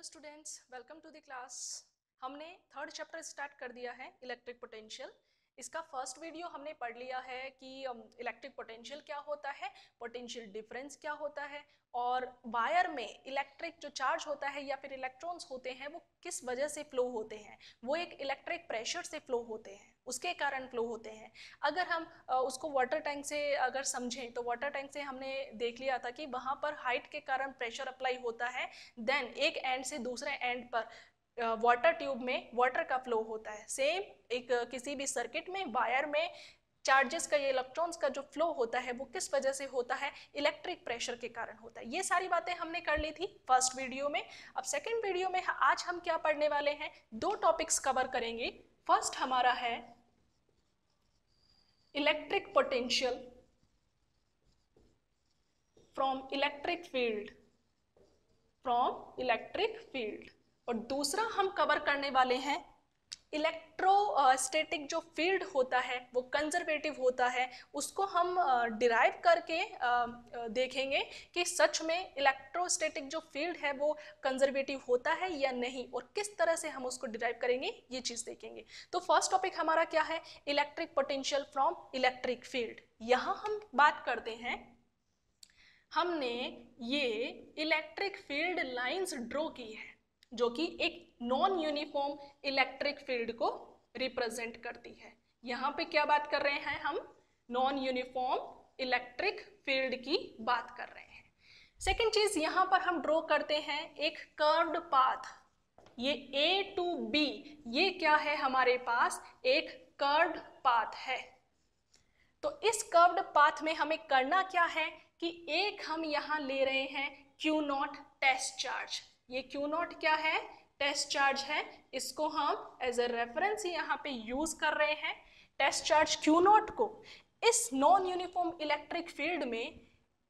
hello students welcome to the class हमने third chapter start कर दिया है इलेक्ट्रिक पोटेंशियल इसका फर्स्ट वीडियो हमने पढ़ लिया है कि इलेक्ट्रिक um, पोटेंशियल क्या होता है पोटेंशियल डिफरेंस क्या होता है और वायर में इलेक्ट्रिक जो चार्ज होता है या फिर इलेक्ट्रॉन्स होते हैं वो किस वजह से फ्लो होते हैं वो एक इलेक्ट्रिक प्रेशर से फ्लो होते हैं उसके कारण फ्लो होते हैं अगर हम उसको वाटर टैंक से अगर समझें तो वाटर टैंक से हमने देख लिया था कि वहाँ पर हाइट के कारण प्रेशर अप्लाई होता है देन एक एंड से दूसरे एंड पर वाटर ट्यूब में वाटर का फ्लो होता है सेम एक किसी भी सर्किट में वायर में चार्जेस का या इलेक्ट्रॉन्स का जो फ्लो होता है वो किस वजह से होता है इलेक्ट्रिक प्रेशर के कारण होता है ये सारी बातें हमने कर ली थी फर्स्ट वीडियो में अब सेकंड वीडियो में आज हम क्या पढ़ने वाले हैं दो टॉपिक्स कवर करेंगे फर्स्ट हमारा है electric potential from electric field from electric field और दूसरा हम कवर करने वाले हैं इलेक्ट्रोस्टेटिक जो फील्ड होता है वो कंजर्वेटिव होता है उसको हम डिराइव करके देखेंगे कि सच में इलेक्ट्रोस्टेटिक जो फील्ड है वो कंजर्वेटिव होता है या नहीं और किस तरह से हम उसको डिराइव करेंगे ये चीज़ देखेंगे तो फर्स्ट टॉपिक हमारा क्या है electric potential from electric field यहाँ हम बात करते हैं हमने ये इलेक्ट्रिक फील्ड लाइन्स ड्रॉ की है जो कि एक नॉन यूनिफॉर्म इलेक्ट्रिक फील्ड को रिप्रेजेंट करती है यहाँ पे क्या बात कर रहे हैं हम नॉन यूनिफॉर्म इलेक्ट्रिक फील्ड की बात कर रहे हैं सेकेंड चीज यहाँ पर हम ड्रॉ करते हैं एक कर्व्ड पाथ ये ए टू बी ये क्या है हमारे पास एक कर्व्ड पाथ है तो इस कर्व्ड पाथ में हमें करना क्या है कि एक हम यहाँ ले रहे हैं क्यू नॉट टेस्ट चार्ज ये क्यू नॉट क्या है टेस्ट चार्ज है इसको हम एज ए रेफरेंस यहाँ पे यूज कर रहे हैं टेस्ट चार्ज क्यू नॉट को इस नॉन यूनिफॉर्म इलेक्ट्रिक फील्ड में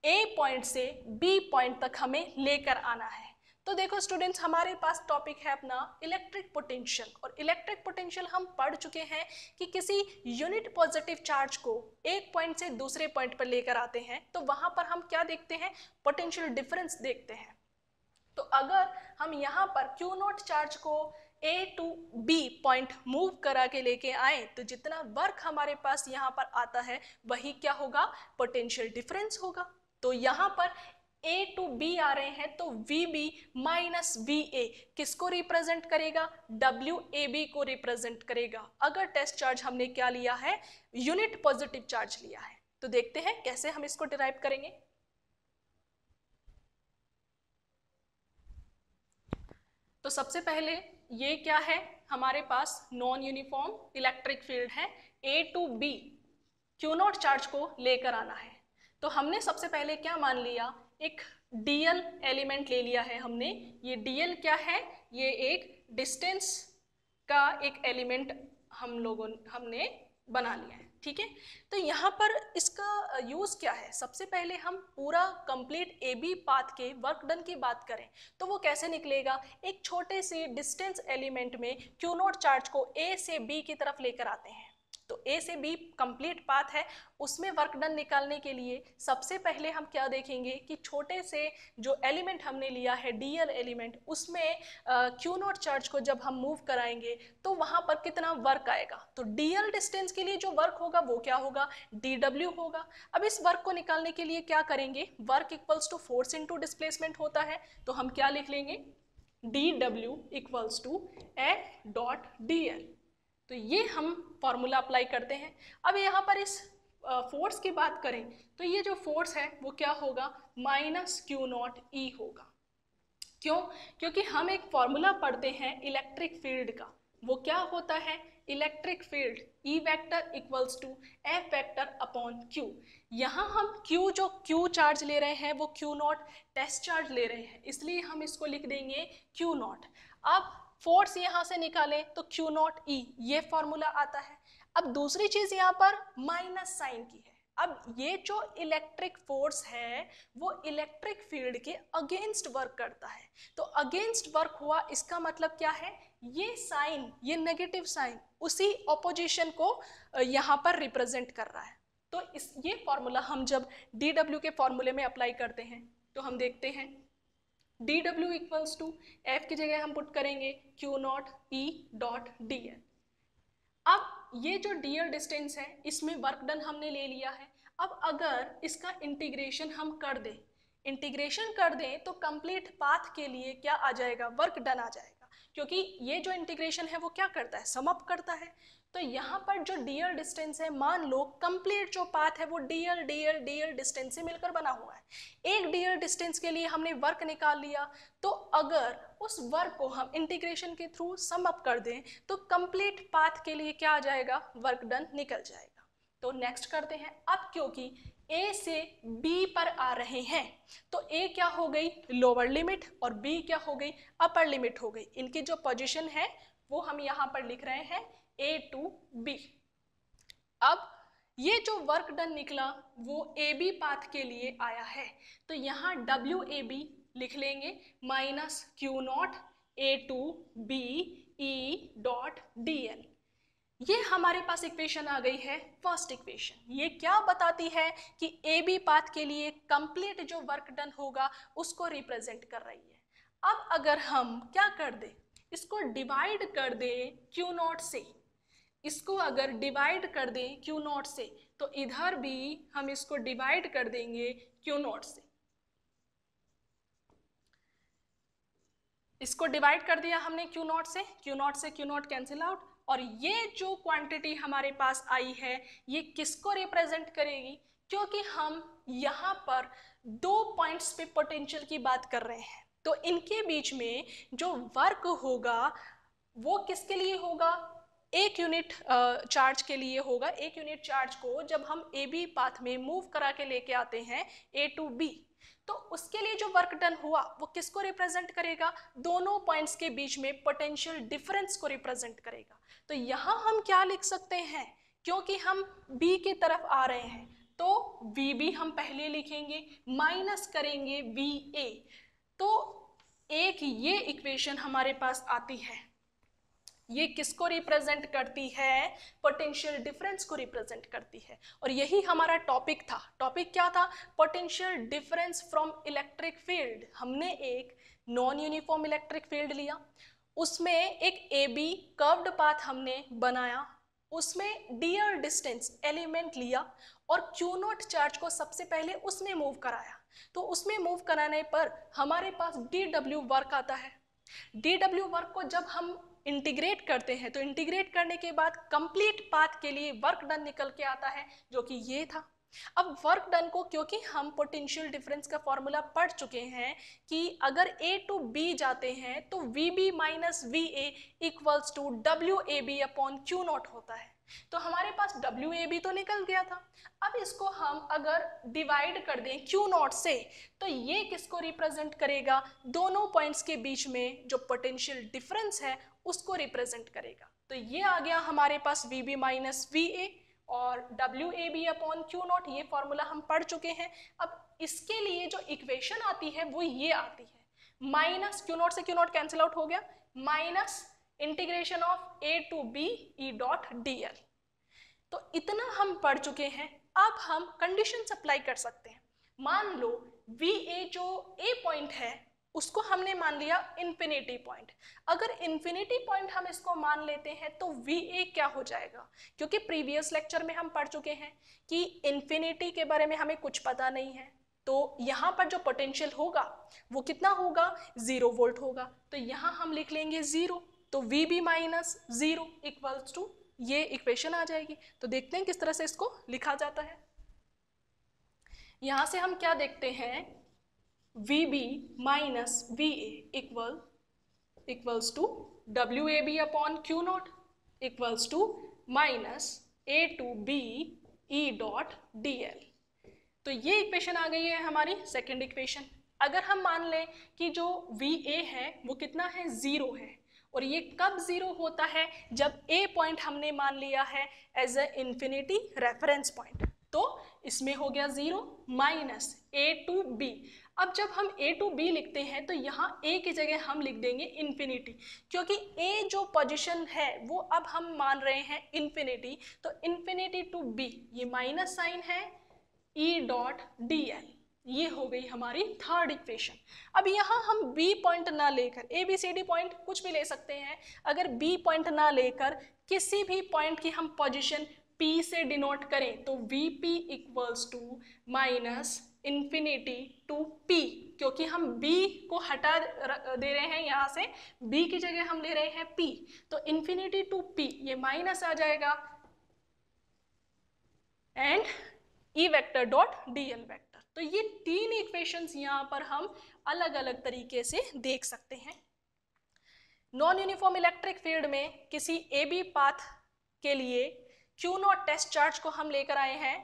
ए पॉइंट से बी पॉइंट तक हमें लेकर आना है तो देखो स्टूडेंट्स हमारे पास टॉपिक है अपना इलेक्ट्रिक पोटेंशियल और इलेक्ट्रिक पोटेंशियल हम पढ़ चुके हैं कि किसी यूनिट पॉजिटिव चार्ज को एक पॉइंट से दूसरे पॉइंट पर लेकर आते हैं तो वहां पर हम क्या देखते हैं पोटेंशियल डिफरेंस देखते हैं तो अगर हम यहाँ पर क्यू नोट चार्ज को A to B point move करा के लेके आए तो जितना वर्क हमारे पास यहाँ पर आता है वही क्या होगा पोटेंशियल डिफरेंस होगा तो यहाँ पर A टू B आ रहे हैं तो V B minus V A किसको रिप्रेजेंट करेगा डब्ल्यू ए बी को रिप्रेजेंट करेगा अगर टेस्ट चार्ज हमने क्या लिया है यूनिट पॉजिटिव चार्ज लिया है तो देखते हैं कैसे हम इसको डिराइव करेंगे तो सबसे पहले ये क्या है हमारे पास नॉन यूनिफॉर्म इलेक्ट्रिक फील्ड है A to B Q naught charge को लेकर आना है तो हमने सबसे पहले क्या मान लिया एक डीएल एलिमेंट ले लिया है हमने ये डीएल क्या है ये एक डिस्टेंस का एक एलिमेंट हम लोगों हमने बना लिया है ठीक है तो यहाँ पर इसका यूज़ क्या है सबसे पहले हम पूरा कंप्लीट ए बी पाथ के वर्क डन की बात करें तो वो कैसे निकलेगा एक छोटे से डिस्टेंस एलिमेंट में क्यू नोट चार्ज को ए से बी की तरफ लेकर आते हैं तो ए से बी कंप्लीट पाथ है उसमें वर्क डन निकालने के लिए सबसे पहले हम क्या देखेंगे कि छोटे से जो एलिमेंट हमने लिया है डीएल एलिमेंट उसमें क्यू नॉट चार्ज को जब हम मूव कराएंगे तो वहाँ पर कितना वर्क आएगा तो डीएल डिस्टेंस के लिए जो वर्क होगा वो क्या होगा डी डब्ल्यू होगा अब इस वर्क को निकालने के लिए क्या करेंगे work equals to force into displacement होता है तो हम क्या लिख लेंगे D W equals to F dot D L तो ये हम फॉर्मूला अप्लाई करते हैं अब यहाँ पर इस फोर्स की बात करें तो ये जो फोर्स है वो क्या होगा माइनस क्यू नॉट ई होगा क्यों क्योंकि हम एक फॉर्मूला पढ़ते हैं इलेक्ट्रिक फील्ड का वो क्या होता है electric field E vector equals to F vector upon Q यहाँ हम क्यू जो क्यू चार्ज ले रहे हैं वो क्यू नॉट टेस्ट चार्ज ले रहे हैं इसलिए हम इसको लिख देंगे क्यू नॉट अब फोर्स यहाँ से निकालें तो क्यू नॉट ई e, ये फॉर्मूला आता है अब दूसरी चीज यहाँ पर माइनस साइन की है अब ये जो इलेक्ट्रिक फोर्स है वो इलेक्ट्रिक फील्ड के अगेंस्ट वर्क करता है तो अगेंस्ट वर्क हुआ इसका मतलब क्या है ये साइन ये नेगेटिव साइन उसी ऑपोजिशन को यहाँ पर रिप्रेजेंट कर रहा है तो इस ये फॉर्मूला हम जब डी के फॉर्मूले में अप्लाई करते हैं तो हम देखते हैं D W equals to F की जगह हम पुट करेंगे Q naught E dot D L अब ये जो डी एल डिस्टेंस है इसमें वर्क डन हमने ले लिया है अब अगर इसका इंटीग्रेशन हम कर दें इंटीग्रेशन कर दें तो कंप्लीट पाथ के लिए क्या आ जाएगा वर्क डन आ जाएगा क्योंकि ये जो इंटीग्रेशन है वो क्या करता है समअप करता है तो यहाँ पर जो डीएल डिस्टेंस है मान लो कंप्लीट जो पाथ है वो डीएल डीएल डीएल डिस्टेंस से मिलकर बना हुआ है एक डीएल डिस्टेंस के लिए हमने वर्क निकाल लिया तो अगर उस वर्क को हम इंटीग्रेशन के थ्रू सम अप कर दें तो कंप्लीट पाथ के लिए क्या आ जाएगा वर्क डन निकल जाएगा तो नेक्स्ट करते हैं अब क्योंकि ए से बी पर आ रहे हैं तो ए क्या हो गई लोअर लिमिट और बी क्या हो गई अपर लिमिट हो गई इनकी जो पोजिशन है वो हम यहाँ पर लिख रहे हैं ए टू बी अब ये जो वर्क डन निकला वो ए बी पाथ के लिए आया है तो यहाँ डब्ल्यू ए बी लिख लेंगे minus Q naught A to B E dot D N ये हमारे पास इक्वेशन आ गई है फर्स्ट इक्वेशन ये क्या बताती है कि ए बी पाथ के लिए कंप्लीट जो वर्क डन होगा उसको रिप्रेजेंट कर रही है अब अगर हम क्या कर दें इसको डिवाइड कर दें क्यू नॉट से इसको अगर डिवाइड कर दें क्यू नॉट से तो इधर भी हम इसको डिवाइड कर देंगे क्यू नॉट से इसको डिवाइड कर दिया हमने क्यू नॉट से क्यू नॉट से क्यू नॉट कैंसिल आउट और ये जो क्वांटिटी हमारे पास आई है ये किसको रिप्रेजेंट करेगी क्योंकि हम यहाँ पर दो पॉइंट्स पे पोटेंशियल की बात कर रहे हैं तो इनके बीच में जो वर्क होगा वो किसके लिए होगा एक यूनिट चार्ज के लिए होगा एक यूनिट चार्ज को जब हम ए बी पाथ में मूव करा के लेके आते हैं ए टू बी तो उसके लिए जो वर्क डन हुआ वो किसको रिप्रेजेंट करेगा दोनों पॉइंट्स के बीच में पोटेंशियल डिफरेंस को रिप्रेजेंट करेगा तो यहाँ हम क्या लिख सकते हैं क्योंकि हम बी की तरफ आ रहे हैं तो वी बी हम पहले लिखेंगे माइनस करेंगे वी ए तो एक ये इक्वेशन हमारे पास आती है ये किसको रिप्रेजेंट करती है पोटेंशियल डिफरेंस को रिप्रेजेंट करती है और यही हमारा टॉपिक था टॉपिक क्या था potential difference from electric field हमने एक नॉन यूनिफॉर्म इलेक्ट्रिक फील्ड लिया उसमें एक ए बी कर्व्ड पाथ हमने बनाया उसमें डियर डिस्टेंस एलिमेंट लिया और क्यू नोट चार्ज को सबसे पहले उसमें मूव कराया तो उसमें मूव कराने पर हमारे पास डी डब्ल्यू वर्क आता है डी डब्ल्यू वर्क को जब हम इंटीग्रेट करते हैं तो इंटीग्रेट करने के बाद कंप्लीट पाथ के लिए वर्क डन निकल के आता है जो कि ये था अब वर्क डन को क्योंकि हम पोटेंशियल डिफरेंस का फॉर्मूला पढ़ चुके हैं कि अगर ए टू बी जाते हैं तो V B minus V A equals to W A B upon Q naught होता है तो हमारे पास डब्ल्यू ए बी तो निकल गया था अब इसको हम अगर डिवाइड कर दें क्यू नॉट से तो ये किसको रिप्रेजेंट करेगा दोनों पॉइंट्स के बीच में जो पोटेंशियल डिफरेंस है उसको रिप्रेजेंट करेगा तो ये आ गया हमारे पास V B minus V A और W A B upon Q naught ये फॉर्मूला हम पढ़ चुके हैं अब इसके लिए जो इक्वेशन आती है वो ये आती है माइनस क्यू नॉट से क्यू नॉट कैंसिल आउट हो गया minus integration of A to B E dot D L तो इतना हम पढ़ चुके हैं अब हम कंडीशन अप्लाई कर सकते हैं मान लो वी ए जो ए पॉइंट है उसको हमने मान लिया इन्फिनिटी पॉइंट अगर इन्फिनिटी पॉइंट हम इसको मान लेते हैं तो वी ए क्या हो जाएगा क्योंकि प्रीवियस लेक्चर में हम पढ़ चुके हैं कि इन्फिनिटी के बारे में हमें कुछ पता नहीं है तो यहाँ पर जो पोटेंशियल होगा वो कितना होगा ज़ीरो वोल्ट होगा तो यहाँ हम लिख लेंगे ज़ीरो तो V B minus zero equals to ये इक्वेशन आ जाएगी तो देखते हैं किस तरह से इसको लिखा जाता है यहाँ से हम क्या देखते हैं V B minus V A equal equals to W A B upon Q naught equals to minus A to B E dot D L तो ये इक्वेशन आ गई है हमारी सेकेंड इक्वेशन अगर हम मान लें कि जो वी ए है वो कितना है ज़ीरो है और ये कब ज़ीरो होता है जब ए पॉइंट हमने मान लिया है as a infinity reference point तो इसमें हो गया zero minus A to B अब जब हम ए टू बी लिखते हैं तो यहाँ ए की जगह हम लिख देंगे इन्फिनिटी क्योंकि ए जो पोजिशन है वो अब हम मान रहे हैं इन्फिनिटी तो इन्फिनिटी टू बी ये माइनस साइन है ई डॉट डी एल ये हो गई हमारी थर्ड इक्वेशन अब यहाँ हम बी पॉइंट ना लेकर A B C D point कुछ भी ले सकते हैं अगर बी पॉइंट ना लेकर किसी भी पॉइंट की हम पोजीशन P से डिनोट करें तो V P equals to minus infinity to P क्योंकि हम b को हटा दे रहे हैं यहाँ से b की जगह हम ले रहे हैं p तो इन्फिनिटी टू p ये माइनस आ जाएगा and E vector dot D L vector तो ये तीन इक्वेशंस यहाँ पर हम अलग अलग तरीके से देख सकते हैं नॉन यूनिफॉर्म इलेक्ट्रिक फील्ड में किसी ए बी पाथ के लिए क्यू नॉट टेस्ट चार्ज को हम लेकर आए हैं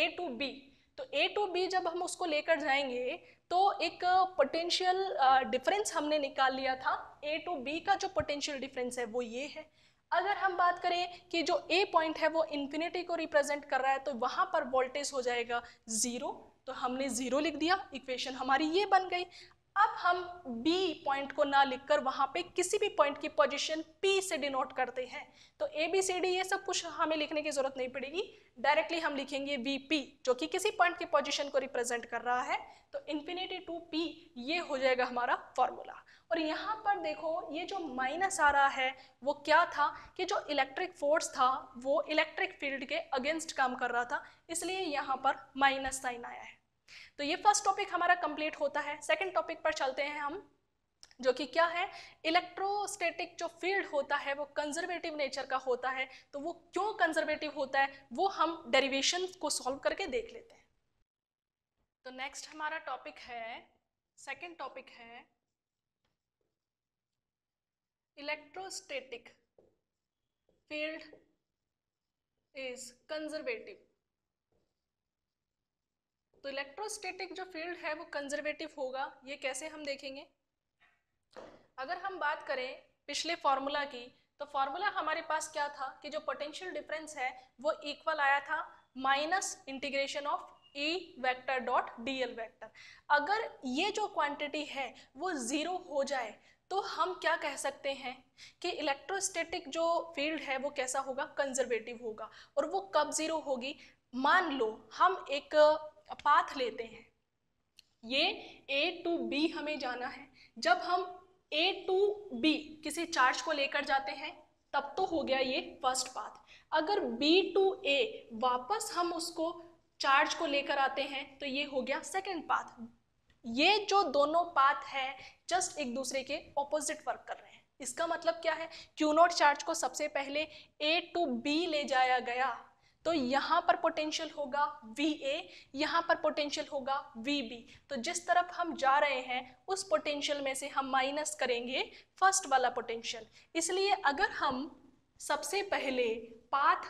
ए टू बी तो ए टू बी जब हम उसको लेकर जाएंगे तो एक पोटेंशियल डिफरेंस हमने निकाल लिया था ए टू बी का जो पोटेंशियल डिफरेंस है वो ये है अगर हम बात करें कि जो ए पॉइंट है वो इन्फिनिटी को रिप्रेजेंट कर रहा है तो वहाँ पर वोल्टेज हो जाएगा ज़ीरो तो हमने ज़ीरो लिख दिया इक्वेशन हमारी ये बन गई अब हम B पॉइंट को ना लिखकर वहाँ पे किसी भी पॉइंट की पोजीशन P से डिनोट करते हैं तो ए बी सी डी ये सब कुछ हमें लिखने की ज़रूरत नहीं पड़ेगी डायरेक्टली हम लिखेंगे वी पी जो कि किसी पॉइंट की पोजीशन को रिप्रेजेंट कर रहा है तो इन्फिनिटी टू पी ये हो जाएगा हमारा फॉर्मूला और यहाँ पर देखो ये जो माइनस आ रहा है वो क्या था कि जो इलेक्ट्रिक फोर्स था वो इलेक्ट्रिक फील्ड के अगेंस्ट काम कर रहा था इसलिए यहाँ पर माइनस साइन आया है तो ये फर्स्ट टॉपिक हमारा कंप्लीट होता है सेकंड टॉपिक पर चलते हैं हम जो कि क्या है इलेक्ट्रोस्टेटिक जो फील्ड होता है वो कंजर्वेटिव नेचर का होता है तो वो क्यों कंजर्वेटिव होता है वो हम डेरिवेशन को सॉल्व करके देख लेते हैं तो नेक्स्ट हमारा टॉपिक है सेकंड टॉपिक है इलेक्ट्रोस्टेटिक फील्ड इज कंजर्वेटिव तो इलेक्ट्रोस्टेटिक जो फील्ड है वो कंजर्वेटिव होगा ये कैसे हम देखेंगे अगर हम बात करें पिछले फार्मूला की तो फार्मूला हमारे पास क्या था कि जो पोटेंशियल डिफरेंस है वो इक्वल आया था minus integration of E vector dot D L vector अगर ये जो क्वांटिटी है वो ज़ीरो हो जाए तो हम क्या कह सकते हैं कि इलेक्ट्रोस्टैटिक जो फील्ड है वो कैसा होगा कंजर्वेटिव होगा और वो कब ज़ीरो होगी मान लो हम एक पाथ लेते हैं ये ए टू बी हमें जाना है जब हम ए टू बी किसी चार्ज को लेकर जाते हैं तब तो हो गया ये फर्स्ट पाथ अगर बी टू ए वापस हम उसको चार्ज को लेकर आते हैं तो ये हो गया सेकेंड पाथ ये जो दोनों पाथ है जस्ट एक दूसरे के ऑपोजिट वर्क कर रहे हैं इसका मतलब क्या है क्यू नोट चार्ज को सबसे पहले ए टू बी ले जाया गया तो यहाँ पर पोटेंशियल होगा वी ए यहाँ पर पोटेंशियल होगा वी बी तो जिस तरफ हम जा रहे हैं उस पोटेंशियल में से हम माइनस करेंगे फर्स्ट वाला पोटेंशियल इसलिए अगर हम सबसे पहले पाथ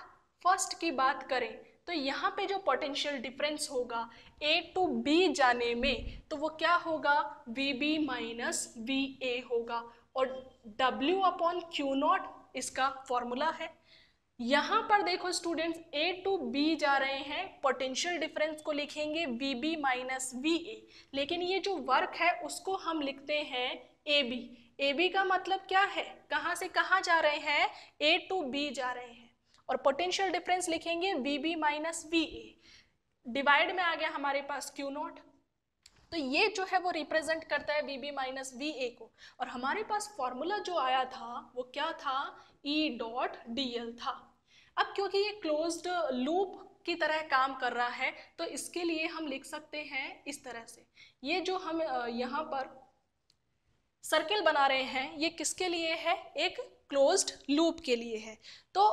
फर्स्ट की बात करें तो यहाँ पे जो पोटेंशियल डिफरेंस होगा ए टू बी जाने में तो वो क्या होगा V B minus V A होगा और डब्ल्यू अपॉन क्यू नॉट इसका फॉर्मूला है यहाँ पर देखो स्टूडेंट्स ए टू बी जा रहे हैं पोटेंशियल डिफरेंस को लिखेंगे V B minus V A लेकिन ये जो वर्क है उसको हम लिखते हैं ए बी ए बी का मतलब क्या है कहाँ से कहाँ जा रहे हैं ए टू बी जा रहे हैं और पोटेंशियल डिफरेंस लिखेंगे V B minus V A divide में आ गया हमारे पास क्यू नॉट तो ये जो है वो रिप्रेजेंट करता है V B minus V A को और हमारे पास फॉर्मूला जो आया था वो क्या था ई डॉट डी एल था अब क्योंकि ये क्लोज्ड लूप की तरह काम कर रहा है तो इसके लिए हम लिख सकते हैं इस तरह से ये जो हम यहाँ पर सर्किल बना रहे हैं ये किसके लिए है एक क्लोज्ड लूप के लिए है तो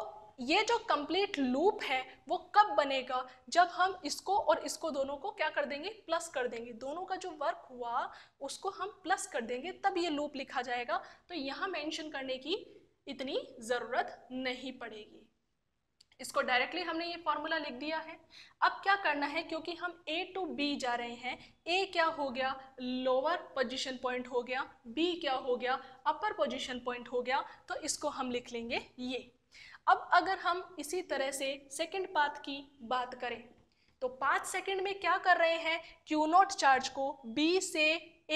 ये जो कंप्लीट लूप है वो कब बनेगा जब हम इसको और इसको दोनों को क्या कर देंगे प्लस कर देंगे दोनों का जो वर्क हुआ उसको हम प्लस कर देंगे तब ये लूप लिखा जाएगा तो यहाँ मेंशन करने की इतनी ज़रूरत नहीं पड़ेगी इसको डायरेक्टली हमने ये फॉर्मूला लिख दिया है अब क्या करना है क्योंकि हम ए टू बी जा रहे हैं ए क्या हो गया लोअर पोजिशन पॉइंट हो गया बी क्या हो गया अपर पोजिशन पॉइंट हो गया तो इसको हम लिख लेंगे ये अब अगर हम इसी तरह से सेकेंड पाथ की बात करें तो पाँच सेकेंड में क्या कर रहे हैं क्यू नॉट चार्ज को बी से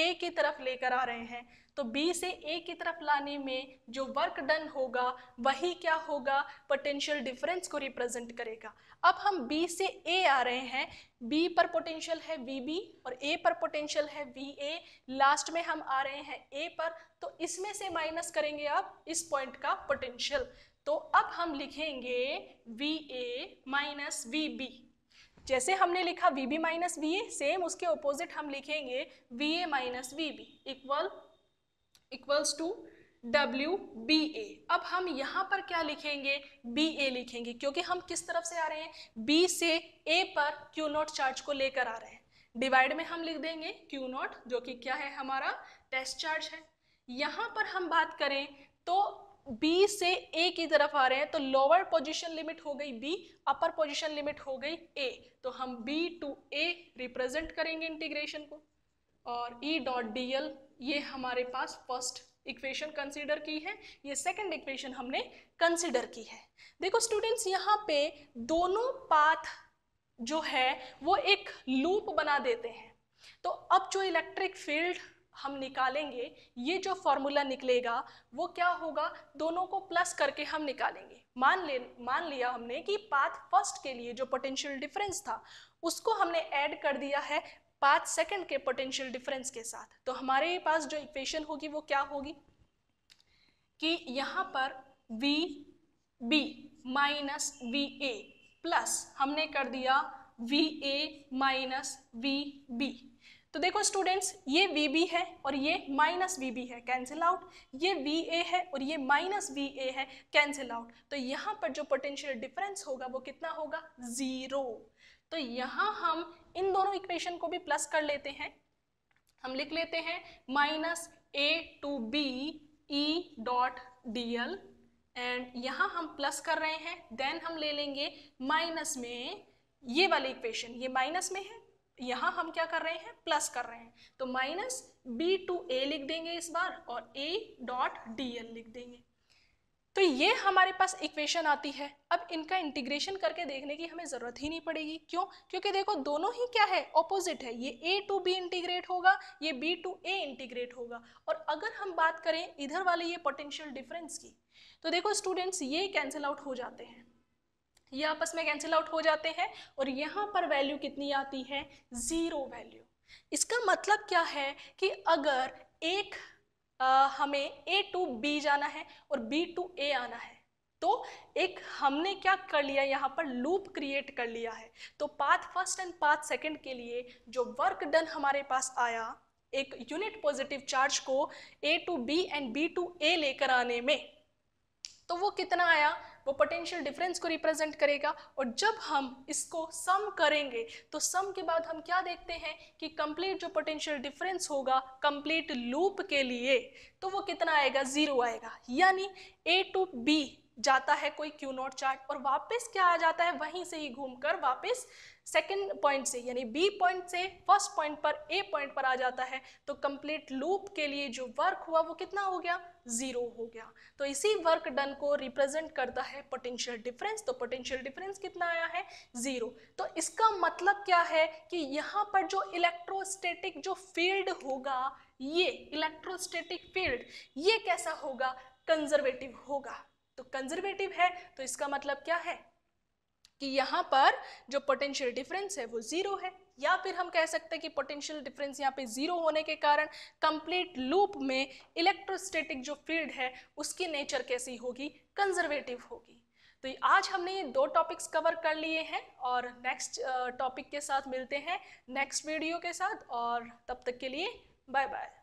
ए की तरफ लेकर आ रहे हैं तो बी से ए की तरफ लाने में जो वर्क डन होगा वही क्या होगा पोटेंशियल डिफरेंस को रिप्रेजेंट करेगा अब हम बी से ए आ रहे हैं बी पर पोटेंशियल है वी बी और ए पर पोटेंशियल है वी ए लास्ट में हम आ रहे हैं ए पर तो इसमें से माइनस करेंगे आप इस पॉइंट का पोटेंशियल तो अब हम लिखेंगे V A minus V B जैसे हमने लिखा V B minus V A same उसके ओपोजिट हम लिखेंगे V A minus V B equal equals to W B A अब हम यहाँ पर क्या लिखेंगे बी ए लिखेंगे क्योंकि हम किस तरफ से आ रहे हैं बी से ए पर क्यू नॉट चार्ज को लेकर आ रहे हैं डिवाइड में हम लिख देंगे क्यू नॉट जो कि क्या है हमारा टेस्ट चार्ज है यहाँ पर हम बात करें तो बी से ए की तरफ आ रहे हैं तो लोअर पोजिशन लिमिट हो गई बी अपर पोजिशन लिमिट हो गई ए तो हम बी टू ए रिप्रेजेंट करेंगे इंटीग्रेशन को और ई डॉट डी एल ये हमारे पास फर्स्ट इक्वेशन कंसीडर की है ये सेकंड इक्वेशन हमने कंसीडर की है देखो स्टूडेंट्स यहाँ पे दोनों पाथ जो है वो एक लूप बना देते हैं तो अब जो इलेक्ट्रिक फील्ड हम निकालेंगे ये जो फॉर्मूला निकलेगा वो क्या होगा दोनों को प्लस करके हम निकालेंगे मान ले मान लिया हमने कि पाथ फर्स्ट के लिए जो पोटेंशियल डिफरेंस था उसको हमने ऐड कर दिया है पाँच सेकंड के पोटेंशियल डिफरेंस के साथ तो हमारे पास जो इक्वेशन होगी वो क्या होगी कि यहाँ पर V B minus V A plus हमने कर दिया V A minus V B तो देखो स्टूडेंट्स ये वी बी है और ये माइनस वी बी है कैंसिल आउट ये वी ए है और ये माइनस वी ए है कैंसिल आउट तो यहाँ पर जो पोटेंशियल डिफरेंस होगा वो कितना होगा ज़ीरो तो यहाँ हम इन दोनों इक्वेशन को भी प्लस कर लेते हैं हम लिख लेते हैं minus A to B E dot D L and यहाँ हम प्लस कर रहे हैं देन हम ले लेंगे माइनस में ये वाले इक्वेशन ये माइनस में है यहाँ हम क्या कर रहे हैं प्लस कर रहे हैं तो माइनस बी टू ए लिख देंगे इस बार और ए डॉट डी एल लिख देंगे तो ये हमारे पास इक्वेशन आती है अब इनका इंटीग्रेशन करके देखने की हमें ज़रूरत ही नहीं पड़ेगी क्यों क्योंकि देखो दोनों ही क्या है ऑपोजिट है ये ए टू बी इंटीग्रेट होगा ये बी टू ए इंटीग्रेट होगा और अगर हम बात करें इधर वाले ये पोटेंशियल डिफरेंस की तो देखो स्टूडेंट्स ये कैंसिल आउट हो जाते हैं ये आपस में कैंसिल आउट हो जाते हैं और यहाँ पर वैल्यू कितनी आती है ज़ीरो वैल्यू इसका मतलब क्या है कि अगर एक आ, हमें ए टू बी जाना है और बी टू ए आना है तो एक हमने क्या कर लिया यहाँ पर लूप क्रिएट कर लिया है तो path first and path second के लिए जो वर्क डन हमारे पास आया एक यूनिट पॉजिटिव चार्ज को A to B and B to A लेकर आने में तो वो कितना आया वो पोटेंशियल डिफरेंस को रिप्रेजेंट करेगा और जब हम इसको सम करेंगे तो सम के बाद हम क्या देखते हैं कि कंप्लीट जो पोटेंशियल डिफरेंस होगा कंप्लीट लूप के लिए तो वो कितना आएगा ज़ीरो आएगा यानी ए टू बी जाता है कोई क्यू नॉट चार्ट और वापस क्या आ जाता है वहीं से ही घूमकर वापस सेकेंड पॉइंट से यानी बी पॉइंट से फर्स्ट पॉइंट पर ए पॉइंट पर आ जाता है तो कंप्लीट लूप के लिए जो वर्क हुआ वो कितना हो गया ज़ीरो हो गया तो इसी वर्क डन को रिप्रेजेंट करता है पोटेंशियल डिफरेंस तो पोटेंशियल डिफरेंस कितना आया है ज़ीरो तो इसका मतलब क्या है कि यहाँ पर जो इलेक्ट्रोस्टेटिक जो फील्ड होगा ये इलेक्ट्रोस्टेटिक फील्ड ये कैसा होगा कंजर्वेटिव होगा तो कंजर्वेटिव है तो इसका मतलब क्या है कि यहाँ पर जो पोटेंशियल डिफरेंस है वो ज़ीरो है या फिर हम कह सकते हैं कि पोटेंशियल डिफरेंस यहाँ पे ज़ीरो होने के कारण कंप्लीट लूप में इलेक्ट्रोस्टेटिक जो फील्ड है उसकी नेचर कैसी होगी कंजर्वेटिव होगी तो आज हमने ये दो टॉपिक्स कवर कर लिए हैं और नेक्स्ट टॉपिक के साथ मिलते हैं नेक्स्ट वीडियो के साथ और तब तक के लिए बाय बाय